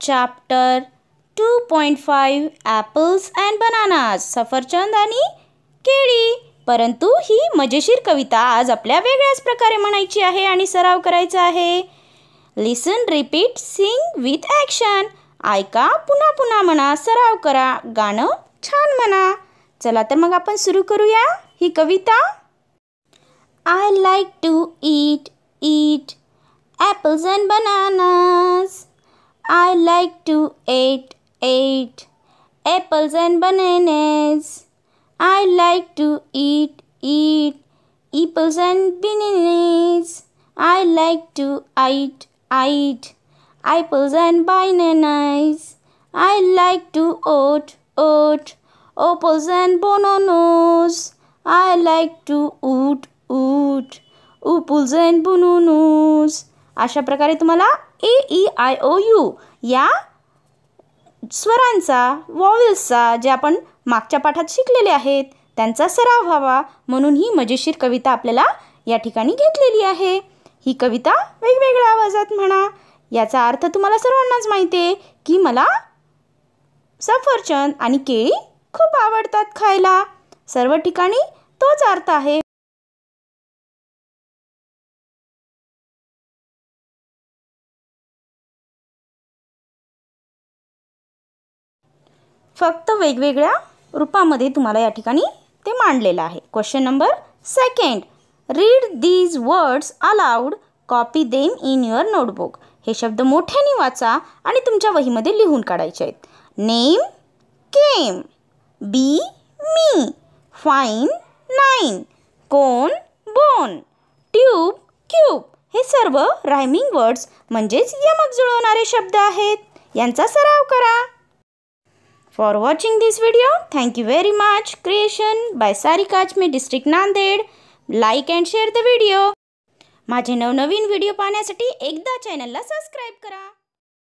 Chapter two point 2.5 apples and bananas सफरचंद आणि केळी परंतु ही मजेशीर कविता आज आपल्या वेगळ्याच प्रकारे म्हणायची आहे आणि सराव करायचा आहे listen repeat sing with action ऐका पुन्हा पुन्हा म्हणा सराव करा गाणं छान म्हणा चला तर मग आपण सुरू करूया ही कविता I like to eat eat apples and bananas I like to ate ate apples and bananas I like to eat eat eeples and beeneenees I like to ite ite apples and bynanys I like to ote ote opals and bononos I like to oot oot. opals and bononos अशा प्रकारे तुम्हाला A E I O U या स्वरांचा वॉवेल्सचा जे आपण मागच्या पाठात शिकलेले आहेत त्यांचा सराव व्हावा म्हणून ही मजेशीर कविता आपल्याला या ठिकाणी घेतलेली आहे ही कविता वेगवेगळ्या आवाजात म्हणा याचा अर्थ तुम्हाला सर्वांनाच माहिती आहे की मला सफरचंद आणि केळी खूप आवडतात खायला सर्व ठिकाणी तोच अर्थ आहे फक्त वेगवेगळ्या रूपामध्ये तुम्हाला या ठिकाणी ते मांडलेलं आहे question number second read these words aloud copy them in your notebook हे शब्द मोठ्याने वाचा आणि तुमच्या वहीमध्ये लिहून काढायचे आहेत name came be me fine nine cone bone tube cube हे सर्व रायमिंग वर्ड्स म्हणजेच यमक जुळवणारे शब्द आहेत यांचा सराव करा for watching this video thank you you very much creation by सारिकाच मी district Nanded like and share the video माझे नवनवीन व्हिडिओ पाहण्यासाठी एकदा चॅनलला सबस्क्राईब करा